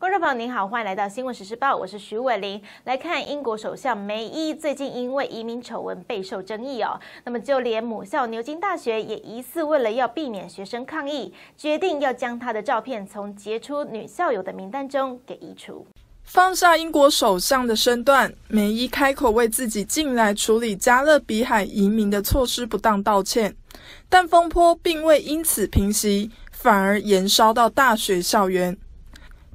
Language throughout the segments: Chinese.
观众朋友您好，欢迎来到《新闻时事报》，我是徐伟玲。来看英国首相梅伊最近因为移民丑闻备受争议哦。那么，就连母校牛津大学也疑似为了要避免学生抗议，决定要将他的照片从杰出女校友的名单中给移除。放下英国首相的身段，梅伊开口为自己近来处理加勒比海移民的措施不当道歉，但风波并未因此平息，反而延烧到大学校园。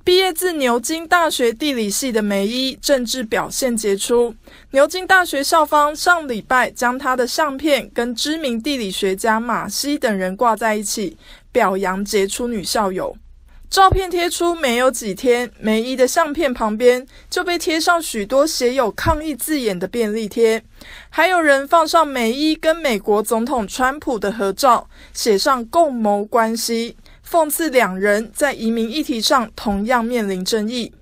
毕业自牛津大学地理系的梅伊政治表现杰出，牛津大学校方上礼拜将她的相片跟知名地理学家马西等人挂在一起，表扬杰出女校友。照片贴出没有几天，梅伊的相片旁边就被贴上许多写有抗议字眼的便利贴，还有人放上梅伊跟美国总统川普的合照，写上共谋关系。讽刺两人在移民议题上同样面临争议。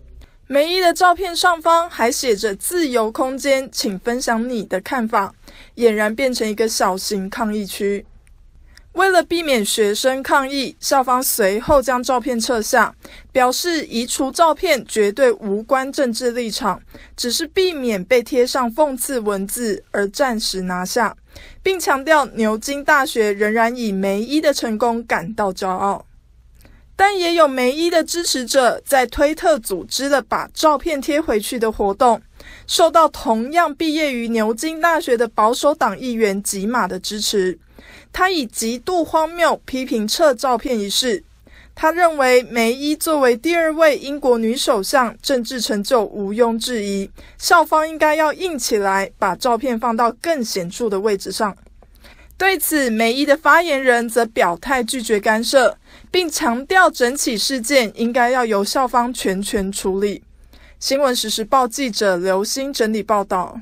梅伊的照片上方还写着“自由空间，请分享你的看法”，俨然变成一个小型抗议区。为了避免学生抗议，校方随后将照片撤下，表示移除照片绝对无关政治立场，只是避免被贴上讽刺文字而暂时拿下，并强调牛津大学仍然以梅伊的成功感到骄傲。但也有梅伊的支持者在推特组织了把照片贴回去的活动，受到同样毕业于牛津大学的保守党议员吉玛的支持。他以极度荒谬批评撤照片一事，他认为梅伊作为第二位英国女首相，政治成就毋庸置疑，校方应该要硬起来，把照片放到更显著的位置上。对此，美一的发言人则表态拒绝干涉，并强调整起事件应该要由校方全权处理。新闻实时报记者刘欣整理报道。